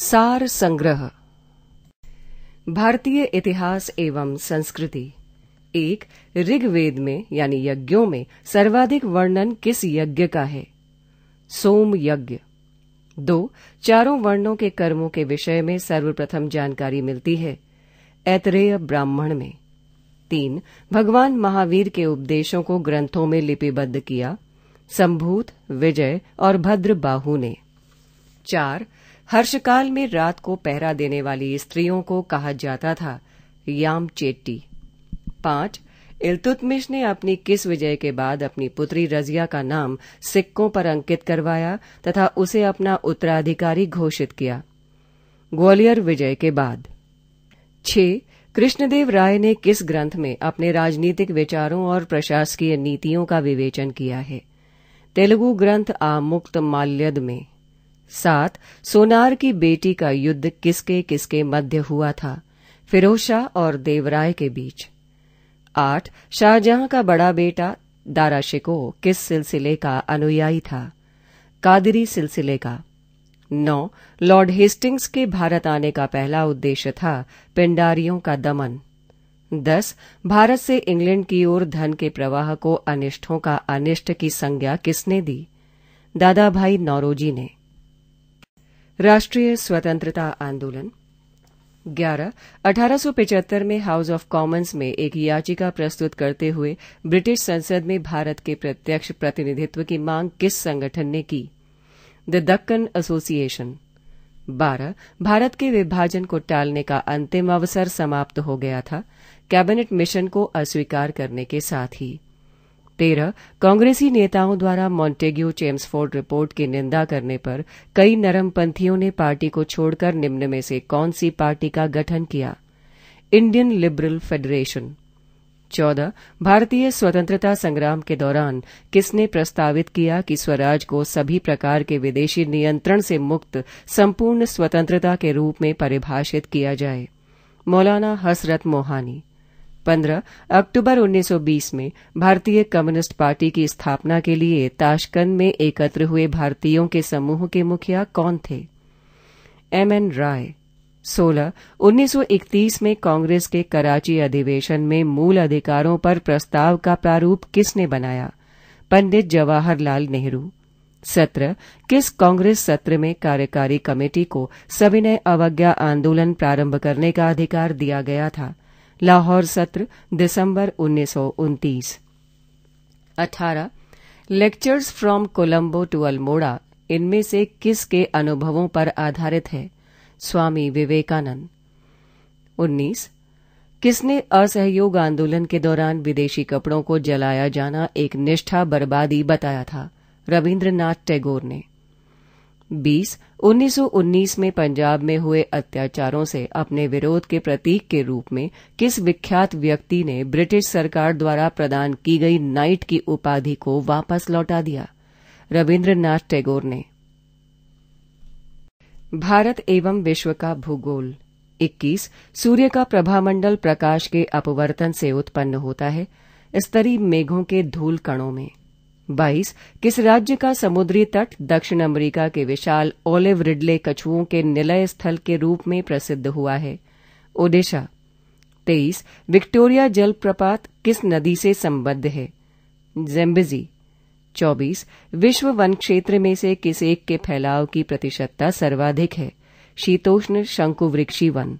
सार संग्रह भारतीय इतिहास एवं संस्कृति एक ऋग्वेद में यानी यज्ञों में सर्वाधिक वर्णन किस यज्ञ का है सोम यज्ञ दो चारों वर्णों के कर्मों के विषय में सर्वप्रथम जानकारी मिलती है ऐतरेय ब्राह्मण में तीन भगवान महावीर के उपदेशों को ग्रंथों में लिपिबद्ध किया संभूत विजय और भद्र बाहू ने चार हर्षकाल में रात को पहरा देने वाली स्त्रियों को कहा जाता था याम चेट्टी पांच इलतुतमिश ने अपनी किस विजय के बाद अपनी पुत्री रजिया का नाम सिक्कों पर अंकित करवाया तथा उसे अपना उत्तराधिकारी घोषित किया ग्वालियर विजय के बाद छह कृष्णदेव राय ने किस ग्रंथ में अपने राजनीतिक विचारों और प्रशासकीय नीतियों का विवेचन किया है तेलुगु ग्रंथ आमुक्त माल्यद में सात सोनार की बेटी का युद्ध किसके किसके मध्य हुआ था फिरोशा और देवराय के बीच आठ शाहजहां का बड़ा बेटा दारा शिको किस सिलसिले का अनुयायी था कादरी सिलसिले का नौ लॉर्ड हेस्टिंग्स के भारत आने का पहला उद्देश्य था पिंडारियों का दमन दस भारत से इंग्लैंड की ओर धन के प्रवाह को अनिष्ठों का अनिष्ट की संज्ञा किसने दी दादा भाई नौरोजी ने राष्ट्रीय स्वतंत्रता आंदोलन ग्यारह अठारह में हाउस ऑफ कॉमन्स में एक याचिका प्रस्तुत करते हुए ब्रिटिश संसद में भारत के प्रत्यक्ष प्रतिनिधित्व की मांग किस संगठन ने की द दक्कन एसोसिएशन बारह भारत के विभाजन को टालने का अंतिम अवसर समाप्त हो गया था कैबिनेट मिशन को अस्वीकार करने के साथ ही तेरह कांग्रेसी नेताओं द्वारा मॉन्टेग्यू चेम्सफोर्ड रिपोर्ट की निंदा करने पर कई नरमपंथियों ने पार्टी को छोड़कर निम्न में से कौन सी पार्टी का गठन किया इंडियन लिबरल फेडरेशन चौदह भारतीय स्वतंत्रता संग्राम के दौरान किसने प्रस्तावित किया कि स्वराज को सभी प्रकार के विदेशी नियंत्रण से मुक्त संपूर्ण स्वतंत्रता के रूप में परिभाषित किया जाए मौलाना हसरत मोहानी 15 अक्टूबर 1920 में भारतीय कम्युनिस्ट पार्टी की स्थापना के लिए ताशकंद में एकत्र हुए भारतीयों के समूह के मुखिया कौन थे एम एन राय 16 1931 में कांग्रेस के कराची अधिवेशन में मूल अधिकारों पर प्रस्ताव का प्रारूप किसने बनाया पंडित जवाहरलाल नेहरू सत्र किस कांग्रेस सत्र में कार्यकारी कमेटी को सविनय अवज्ञा आंदोलन प्रारंभ करने का अधिकार दिया गया था लाहौर सत्र दिसंबर उन्नीस अठारह lectures from Colombo to Almora इनमें से किसके अनुभवों पर आधारित है स्वामी विवेकानंद उन्नीस किसने असहयोग आंदोलन के दौरान विदेशी कपड़ों को जलाया जाना एक निष्ठा बर्बादी बताया था रविन्द्रनाथ टैगोर ने बीस उन्नीस में पंजाब में हुए अत्याचारों से अपने विरोध के प्रतीक के रूप में किस विख्यात व्यक्ति ने ब्रिटिश सरकार द्वारा प्रदान की गई नाइट की उपाधि को वापस लौटा दिया रविन्द्रनाथ टैगोर ने भारत एवं विश्व का भूगोल 21 सूर्य का प्रभामंडल प्रकाश के अपवर्तन से उत्पन्न होता है स्तरीय मेघों के धूल कणों में बाईस किस राज्य का समुद्री तट दक्षिण अमेरिका के विशाल ओलिव रिडले कछुओं के निलय स्थल के रूप में प्रसिद्ध हुआ है ओडिशा तेईस विक्टोरिया जलप्रपात किस नदी से संबद्ध है जेम्बेजी चौबीस विश्व वन क्षेत्र में से किस एक के फैलाव की प्रतिशतता सर्वाधिक है शीतोष्ण शंकुवृक्षी वन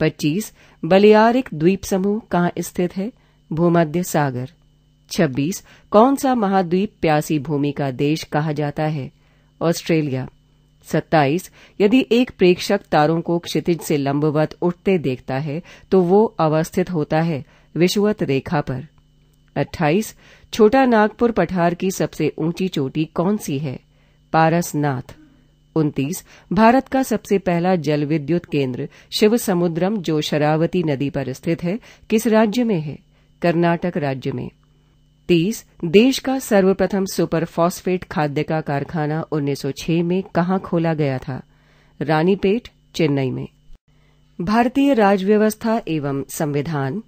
पच्चीस बलियारिक द्वीप समूह कहाँ स्थित है भूमध्य सागर छब्बीस कौन सा महाद्वीप प्यासी भूमि का देश कहा जाता है ऑस्ट्रेलिया सत्ताईस यदि एक प्रेक्षक तारों को क्षितिज से लंबवत उठते देखता है तो वो अवस्थित होता है विश्वत रेखा पर अट्ठाईस छोटा नागपुर पठार की सबसे ऊंची चोटी कौन सी है पारसनाथ उन्तीस भारत का सबसे पहला जल विद्युत केंद्र शिव समुद्रम जो शरावती नदी पर स्थित है किस राज्य में है कर्नाटक राज्य में तीस देश का सर्वप्रथम सुपर फॉस्फेट खाद्य का कारखाना 1906 में कहा खोला गया था रानीपेट चेन्नई में भारतीय राजव्यवस्था एवं संविधान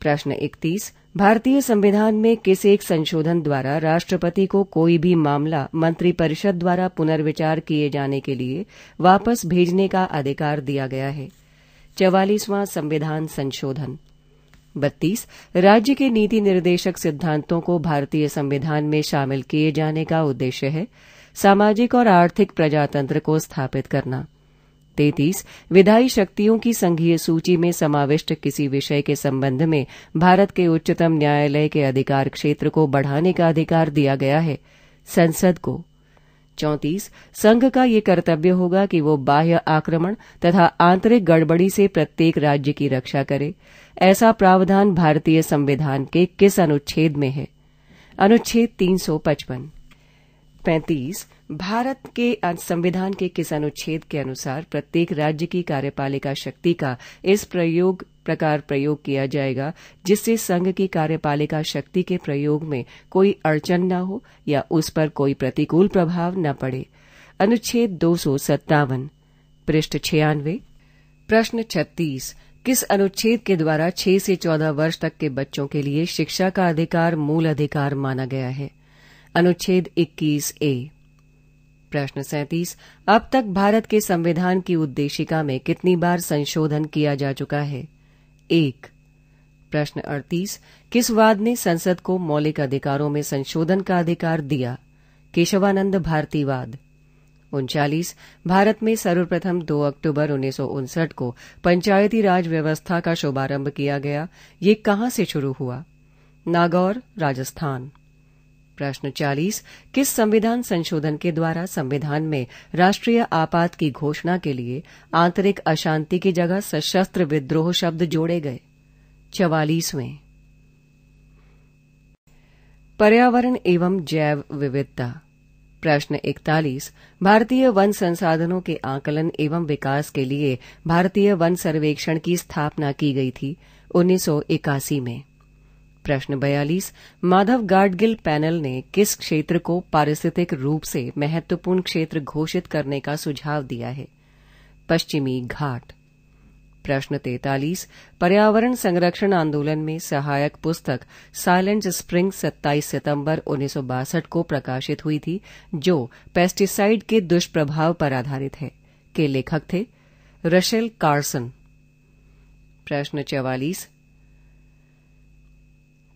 प्रश्न इकतीस भारतीय संविधान में किस एक संशोधन द्वारा राष्ट्रपति को कोई भी मामला मंत्रिपरिषद द्वारा पुनर्विचार किए जाने के लिए वापस भेजने का अधिकार दिया गया है चवालीसवां संविधान संशोधन बत्तीस राज्य के नीति निर्देशक सिद्धांतों को भारतीय संविधान में शामिल किए जाने का उद्देश्य है सामाजिक और आर्थिक प्रजातंत्र को स्थापित करना तैतीस विधायी शक्तियों की संघीय सूची में समाविष्ट किसी विषय के संबंध में भारत के उच्चतम न्यायालय के अधिकार क्षेत्र को बढ़ाने का अधिकार दिया गया है संसद को चौंतीस संघ का ये कर्तव्य होगा कि वो बाह्य आक्रमण तथा आंतरिक गड़बड़ी से प्रत्येक राज्य की रक्षा करे ऐसा प्रावधान भारतीय संविधान के किस अनुच्छेद में है अनुच्छेद पचपन पैंतीस भारत के संविधान के किस अनुच्छेद के अनुसार प्रत्येक राज्य की कार्यपालिका शक्ति का इस प्रयोग प्रकार प्रयोग किया जाएगा जिससे संघ की कार्यपालिका शक्ति के प्रयोग में कोई अड़चन न हो या उस पर कोई प्रतिकूल प्रभाव न पड़े अनुच्छेद दो सौ सत्तावन पृष्ठ छियानवे प्रश्न छत्तीस किस अनुच्छेद के द्वारा छह से चौदह वर्ष तक के बच्चों के लिए शिक्षा का अधिकार मूल अधिकार माना गया है अनुच्छेद इक्कीस ए प्रश्न सैंतीस अब तक भारत के संविधान की उद्देशिका में कितनी बार संशोधन किया जा चुका है एक प्रश्न अड़तीस किस वाद ने संसद को मौलिक अधिकारों में संशोधन का अधिकार दिया केशवानंद भारतीवाद उनचालीस भारत में सर्वप्रथम 2 अक्टूबर उन्नीस को पंचायती राज व्यवस्था का शुभारंभ किया गया ये कहां से शुरू हुआ नागौर राजस्थान प्रश्न 40 किस संविधान संशोधन के द्वारा संविधान में राष्ट्रीय आपात की घोषणा के लिए आंतरिक अशांति की जगह सशस्त्र विद्रोह शब्द जोड़े गए चवालीसवें पर्यावरण एवं जैव विविधता प्रश्न 41 भारतीय वन संसाधनों के आकलन एवं विकास के लिए भारतीय वन सर्वेक्षण की स्थापना की गई थी 1981 में प्रश्न बयालीस माधव गाडगिल पैनल ने किस क्षेत्र को पारिस्थितिक रूप से महत्वपूर्ण क्षेत्र घोषित करने का सुझाव दिया है पश्चिमी घाट प्रश्न तैतालीस पर्यावरण संरक्षण आंदोलन में सहायक पुस्तक साइलेंट स्प्रिंग 27 सितंबर उन्नीस को प्रकाशित हुई थी जो पेस्टिसाइड के दुष्प्रभाव पर आधारित है के लेखक थे रशेल कार्सन प्रश्न चवालीस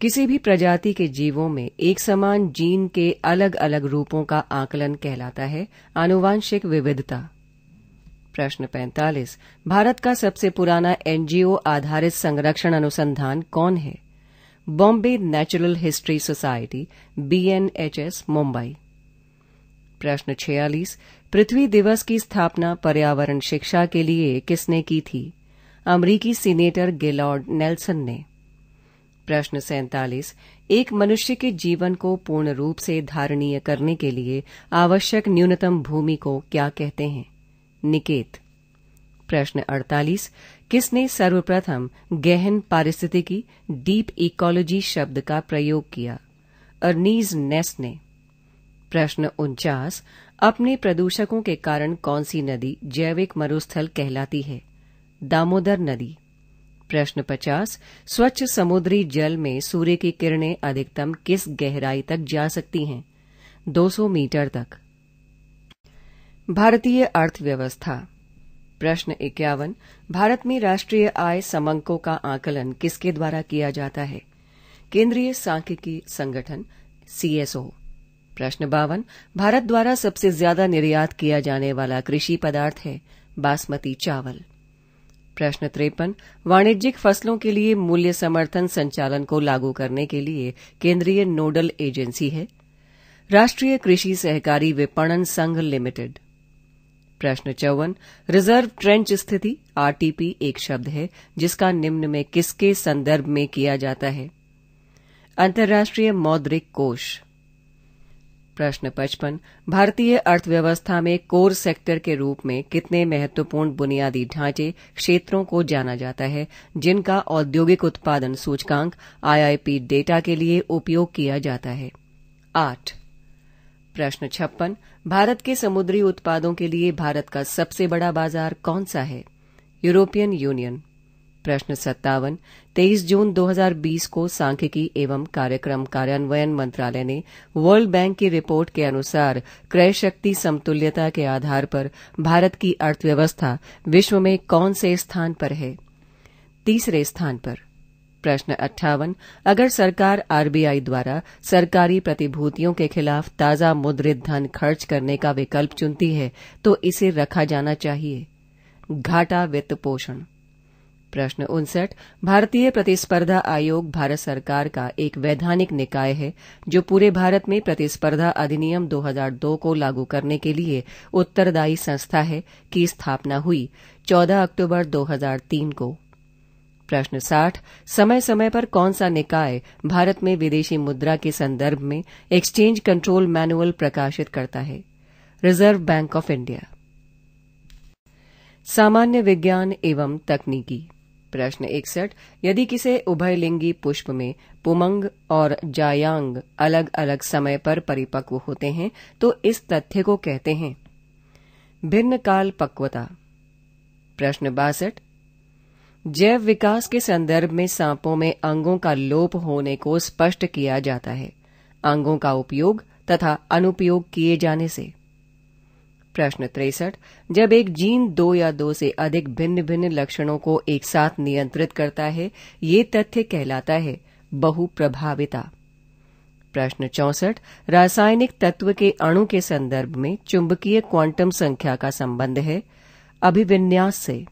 किसी भी प्रजाति के जीवों में एक समान जीन के अलग अलग रूपों का आकलन कहलाता है आनुवांशिक विविधता प्रश्न 45 भारत का सबसे पुराना एनजीओ आधारित संरक्षण अनुसंधान कौन है बॉम्बे नेचुरल हिस्ट्री सोसाइटी बीएनएचएस मुंबई प्रश्न 46 पृथ्वी दिवस की स्थापना पर्यावरण शिक्षा के लिए किसने की थी अमरीकी सीनेटर गेलॉर्ड नेल्सन ने प्रश्न सैतालीस एक मनुष्य के जीवन को पूर्ण रूप से धारणीय करने के लिए आवश्यक न्यूनतम भूमि को क्या कहते हैं निकेत प्रश्न 48 किसने सर्वप्रथम गहन पारिस्थितिकी डीप इकोलॉजी शब्द का प्रयोग किया अर्नीज नेस ने प्रश्न उनचास अपने प्रदूषकों के कारण कौन सी नदी जैविक मरुस्थल कहलाती है दामोदर नदी प्रश्न 50 स्वच्छ समुद्री जल में सूर्य की किरणें अधिकतम किस गहराई तक जा सकती हैं 200 मीटर तक भारतीय अर्थव्यवस्था प्रश्न इक्यावन भारत में राष्ट्रीय आय समंकों का आकलन किसके द्वारा किया जाता है केंद्रीय सांख्यिकी संगठन सीएसओ प्रश्न बावन भारत द्वारा सबसे ज्यादा निर्यात किया जाने वाला कृषि पदार्थ है बासमती चावल प्रश्न त्रेपन वाणिज्यिक फसलों के लिए मूल्य समर्थन संचालन को लागू करने के लिए केंद्रीय नोडल एजेंसी है राष्ट्रीय कृषि सहकारी विपणन संघ लिमिटेड प्रश्न चौवन रिजर्व ट्रेंच स्थिति आरटीपी एक शब्द है जिसका निम्न में किसके संदर्भ में किया जाता है अंतर्राष्ट्रीय मौद्रिक कोष प्रश्न पचपन भारतीय अर्थव्यवस्था में कोर सेक्टर के रूप में कितने महत्वपूर्ण बुनियादी ढांचे क्षेत्रों को जाना जाता है जिनका औद्योगिक उत्पादन सूचकांक आईआईपी डेटा के लिए उपयोग किया जाता है आठ प्रश्न छप्पन भारत के समुद्री उत्पादों के लिए भारत का सबसे बड़ा बाजार कौन सा है यूरोपियन यूनियन प्रश्न सत्तावन 23 जून 2020 को सांख्यिकी एवं कार्यक्रम कार्यान्वयन मंत्रालय ने वर्ल्ड बैंक की रिपोर्ट के अनुसार क्रय शक्ति समतुल्यता के आधार पर भारत की अर्थव्यवस्था विश्व में कौन से स्थान पर है तीसरे स्थान पर प्रश्न अट्ठावन अगर सरकार आरबीआई द्वारा सरकारी प्रतिभूतियों के खिलाफ ताजा मुद्रित धन खर्च करने का विकल्प चुनती है तो इसे रखा जाना चाहिए घाटा वित्त पोषण प्रश्न उनसठ भारतीय प्रतिस्पर्धा आयोग भारत सरकार का एक वैधानिक निकाय है जो पूरे भारत में प्रतिस्पर्धा अधिनियम 2002 को लागू करने के लिए उत्तरदायी संस्था है की स्थापना हुई 14 अक्टूबर 2003 को प्रश्न साठ समय समय पर कौन सा निकाय भारत में विदेशी मुद्रा के संदर्भ में एक्सचेंज कंट्रोल मैनुअल प्रकाशित करता है रिजर्व बैंक ऑफ इंडिया सामान्य विज्ञान एवं तकनीकी प्रश्न इकसठ यदि किसी उभयलिंगी पुष्प में पुमंग और जायांग अलग अलग समय पर परिपक्व होते हैं तो इस तथ्य को कहते हैं भिन्न काल पक्वता प्रश्न बासठ जैव विकास के संदर्भ में सांपों में अंगों का लोप होने को स्पष्ट किया जाता है अंगों का उपयोग तथा अनुपयोग किए जाने से प्रश्न तिरसठ जब एक जीन दो या दो से अधिक भिन्न भिन्न लक्षणों को एक साथ नियंत्रित करता है ये तथ्य कहलाता है बहुप्रभाविता प्रश्न चौसठ रासायनिक तत्व के अणु के संदर्भ में चुंबकीय क्वांटम संख्या का संबंध है अभिविन्यास से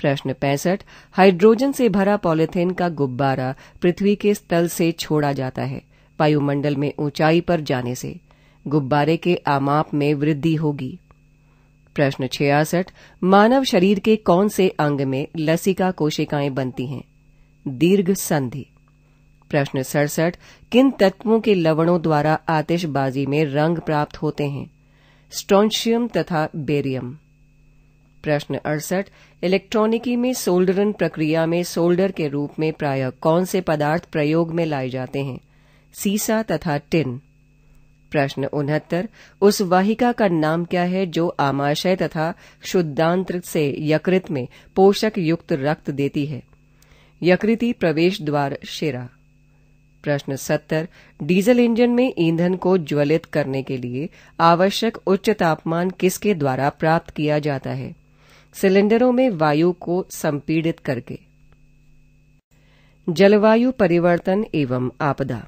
प्रश्न पैंसठ हाइड्रोजन से भरा पॉलिथीन का गुब्बारा पृथ्वी के स्तल से छोड़ा जाता है वायुमंडल में ऊंचाई पर जाने से गुब्बारे के आमाप में वृद्धि होगी प्रश्न छियासठ मानव शरीर के कौन से अंग में लसिका कोशिकाएं बनती हैं दीर्घ संधि प्रश्न सड़सठ किन तत्वों के लवणों द्वारा आतिशबाजी में रंग प्राप्त होते हैं स्ट्रॉन्शियम तथा बेरियम प्रश्न अड़सठ इलेक्ट्रॉनिकी में सोल्डरन प्रक्रिया में सोल्डर के रूप में प्राय कौन से पदार्थ प्रयोग में लाए जाते हैं सीसा तथा टिन प्रश्न उनहत्तर उस वाहिका का नाम क्या है जो आमाशय तथा शुद्धांत से यकृत में पोषक युक्त रक्त देती है यकृति प्रवेश द्वार शेरा प्रश्न सत्तर डीजल इंजन में ईंधन को ज्वलित करने के लिए आवश्यक उच्च तापमान किसके द्वारा प्राप्त किया जाता है सिलेंडरों में वायु को संपीड़ित करके जलवायु परिवर्तन एवं आपदा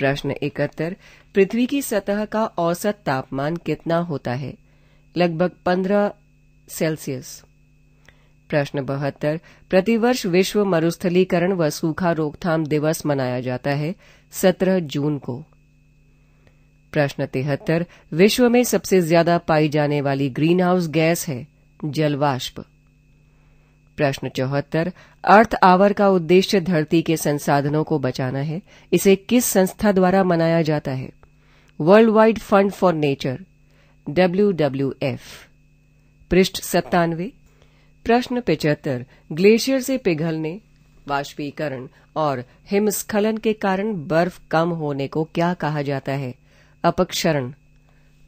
प्रश्न इकहत्तर पृथ्वी की सतह का औसत तापमान कितना होता है लगभग पंद्रह सेल्सियस प्रश्न बहत्तर प्रतिवर्ष विश्व मरुस्थलीकरण व सूखा रोकथाम दिवस मनाया जाता है सत्रह जून को प्रश्न तिहत्तर विश्व में सबसे ज्यादा पाई जाने वाली ग्रीन हाउस गैस है जलवाष्प प्रश्न चौहत्तर अर्थ आवर का उद्देश्य धरती के संसाधनों को बचाना है इसे किस संस्था द्वारा मनाया जाता है World Wide Fund for Nature F पृष्ठ सत्तानवे प्रश्न पिचहत्तर ग्लेशियर से पिघलने वाष्पीकरण और हिमस्खलन के कारण बर्फ कम होने को क्या कहा जाता है अपक्षरण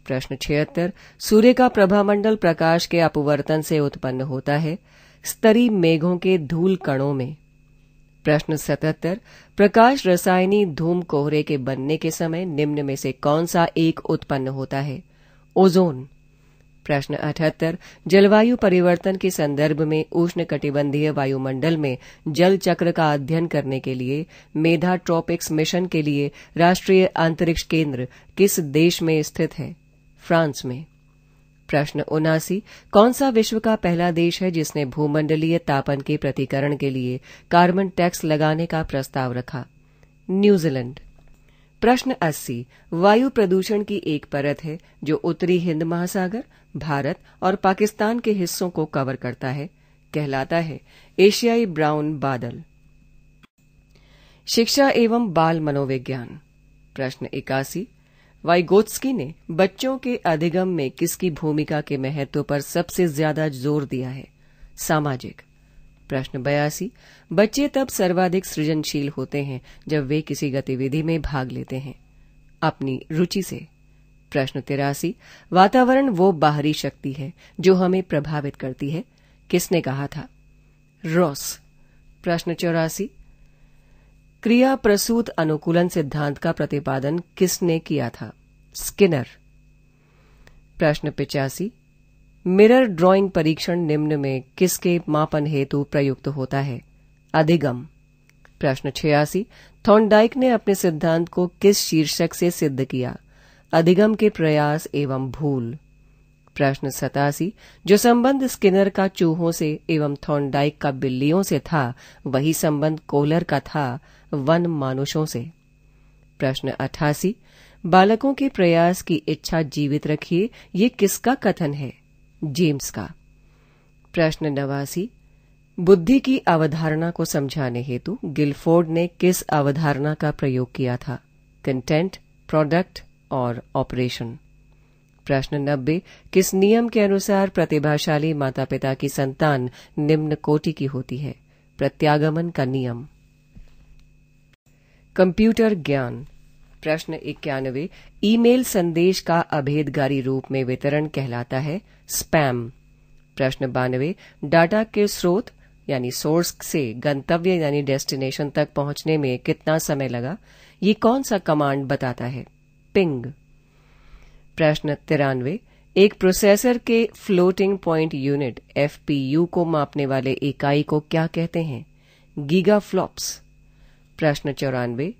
प्रश्न छिहत्तर सूर्य का प्रभामंडल प्रकाश के अपवर्तन से उत्पन्न होता है स्तरी मेघों के धूल कणों में प्रश्न 77 प्रकाश रसायनी धूम कोहरे के बनने के समय निम्न में से कौन सा एक उत्पन्न होता है ओजोन प्रश्न 78 जलवायु परिवर्तन के संदर्भ में उष्ण कटिबंधीय वायुमंडल में जल चक्र का अध्ययन करने के लिए मेधा ट्रॉपिक्स मिशन के लिए राष्ट्रीय अंतरिक्ष केंद्र किस देश में स्थित है फ्रांस में प्रश्न उनासी कौन सा विश्व का पहला देश है जिसने भूमंडलीय तापन के प्रतिकरण के लिए कार्बन टैक्स लगाने का प्रस्ताव रखा न्यूजीलैंड प्रश्न अस्सी वायु प्रदूषण की एक परत है जो उत्तरी हिंद महासागर भारत और पाकिस्तान के हिस्सों को कवर करता है कहलाता है एशियाई ब्राउन बादल शिक्षा एवं बाल मनोविज्ञान प्रश्न इक्यासी वाइगोत्स्की ने बच्चों के अधिगम में किसकी भूमिका के महत्व पर सबसे ज्यादा जोर दिया है सामाजिक प्रश्न बयासी बच्चे तब सर्वाधिक सृजनशील होते हैं जब वे किसी गतिविधि में भाग लेते हैं अपनी रुचि से प्रश्न तिरासी वातावरण वो बाहरी शक्ति है जो हमें प्रभावित करती है किसने कहा था रॉस प्रश्न चौरासी क्रिया प्रसूत अनुकूलन सिद्धांत का प्रतिपादन किसने किया था स्किनर प्रश्न पिचासी मिरर ड्राइंग परीक्षण निम्न में किसके मापन हेतु प्रयुक्त होता है अधिगम प्रश्न छियासी थॉन्डाइक ने अपने सिद्धांत को किस शीर्षक से सिद्ध किया अधिगम के प्रयास एवं भूल प्रश्न सतासी जो संबंध स्किनर का चूहों से एवं थॉन्डाइक का बिल्लियों से था वही संबंध कोलर का था वन मानुषों से प्रश्न अठासी बालकों के प्रयास की इच्छा जीवित रखिए ये किसका कथन है जेम्स का प्रश्न नवासी बुद्धि की अवधारणा को समझाने हेतु गिलफोर्ड ने किस अवधारणा का प्रयोग किया था कंटेंट प्रोडक्ट और ऑपरेशन प्रश्न नब्बे किस नियम के अनुसार प्रतिभाशाली माता पिता की संतान निम्न कोटि की होती है प्रत्यागमन का नियम कंप्यूटर ज्ञान प्रश्न इक्यानवे ईमेल संदेश का अभेदगारी रूप में वितरण कहलाता है स्पैम प्रश्न बानवे डाटा के स्रोत यानी सोर्स से गंतव्य यानी डेस्टिनेशन तक पहुंचने में कितना समय लगा ये कौन सा कमांड बताता है पिंग प्रश्न तिरानवे एक प्रोसेसर के फ्लोटिंग प्वाइंट यूनिट एफपीयू को मापने वाले इकाई को क्या कहते हैं गीगा फ्लॉप्स प्रश्न चौरानवे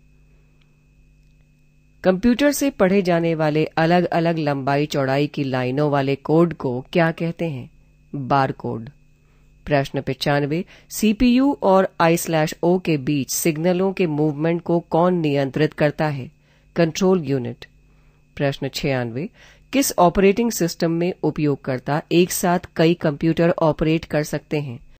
कंप्यूटर से पढ़े जाने वाले अलग अलग लंबाई चौड़ाई की लाइनों वाले कोड को क्या कहते हैं बार कोड प्रश्न पचानवे सीपीयू और आई स्लैश ओ के बीच सिग्नलों के मूवमेंट को कौन नियंत्रित करता है कंट्रोल यूनिट प्रश्न छियानवे किस ऑपरेटिंग सिस्टम में उपयोगकर्ता एक साथ कई कंप्यूटर ऑपरेट कर सकते हैं